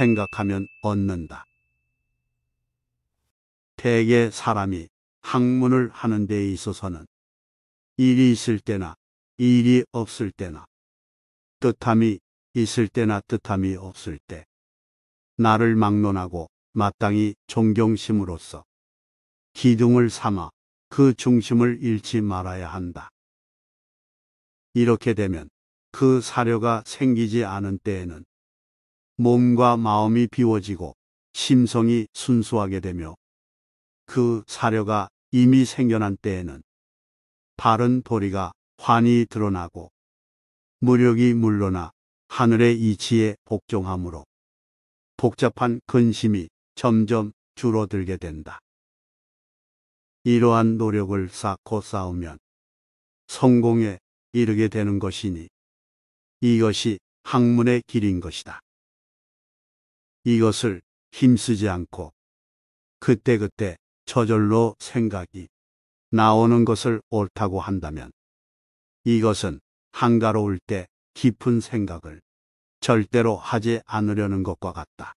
생각하면 얻는다. 대개 사람이 학문을 하는 데 있어서는 일이 있을 때나 일이 없을 때나 뜻함이 있을 때나 뜻함이 없을 때 나를 막론하고 마땅히 존경심으로써 기둥을 삼아 그 중심을 잃지 말아야 한다. 이렇게 되면 그 사려가 생기지 않은 때에는 몸과 마음이 비워지고 심성이 순수하게 되며 그 사려가 이미 생겨난 때에는 바른 도리가 환히 드러나고 무력이 물러나 하늘의 이치에 복종함으로 복잡한 근심이 점점 줄어들게 된다. 이러한 노력을 쌓고 쌓으면 성공에 이르게 되는 것이니 이것이 학문의 길인 것이다. 이것을 힘쓰지 않고 그때그때 저절로 생각이 나오는 것을 옳다고 한다면 이것은 한가로울 때 깊은 생각을 절대로 하지 않으려는 것과 같다.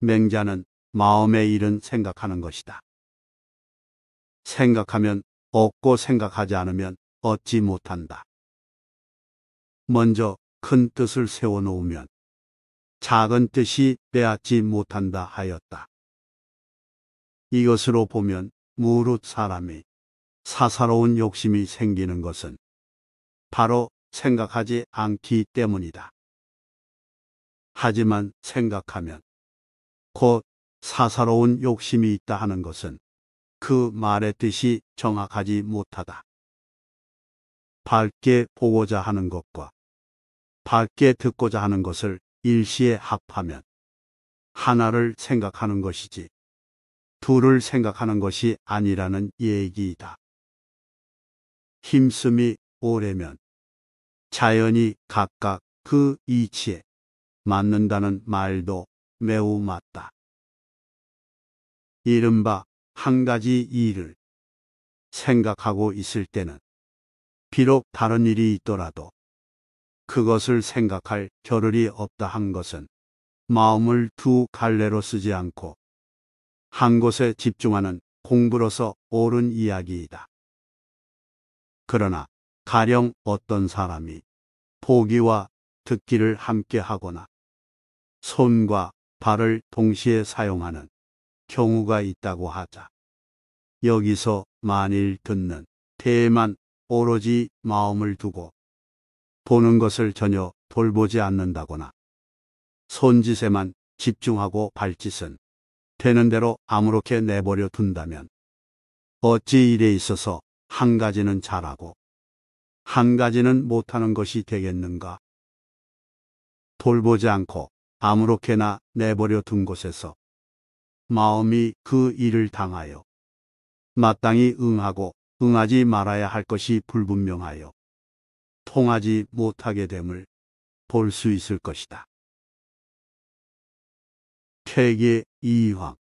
맹자는 마음의 일은 생각하는 것이다. 생각하면 없고 생각하지 않으면 얻지 못한다. 먼저 큰 뜻을 세워놓으면 작은 뜻이 빼앗지 못한다 하였다. 이것으로 보면 무릇 사람이 사사로운 욕심이 생기는 것은 바로 생각하지 않기 때문이다. 하지만 생각하면 곧 사사로운 욕심이 있다 하는 것은 그 말의 뜻이 정확하지 못하다. 밝게 보고자 하는 것과 밝게 듣고자 하는 것을 일시에 합하면 하나를 생각하는 것이지 둘을 생각하는 것이 아니라는 얘기이다. 힘씀이 오래면 자연히 각각 그 이치에 맞는다는 말도 매우 맞다. 이른바 한 가지 일을 생각하고 있을 때는 비록 다른 일이 있더라도 그것을 생각할 겨를이 없다 한 것은 마음을 두 갈래로 쓰지 않고 한 곳에 집중하는 공부로서 옳은 이야기이다. 그러나 가령 어떤 사람이 보기와 듣기를 함께 하거나 손과 발을 동시에 사용하는 경우가 있다고 하자. 여기서 만일 듣는 대만 오로지 마음을 두고 보는 것을 전혀 돌보지 않는다거나 손짓에만 집중하고 발짓은 되는 대로 아무렇게 내버려 둔다면 어찌 일에 있어서 한 가지는 잘하고 한 가지는 못하는 것이 되겠는가? 돌보지 않고 아무렇게나 내버려 둔 곳에서 마음이 그 일을 당하여 마땅히 응하고 응하지 말아야 할 것이 불분명하여 통하지 못하게 됨을 볼 수 있을 것이다. 책의 이황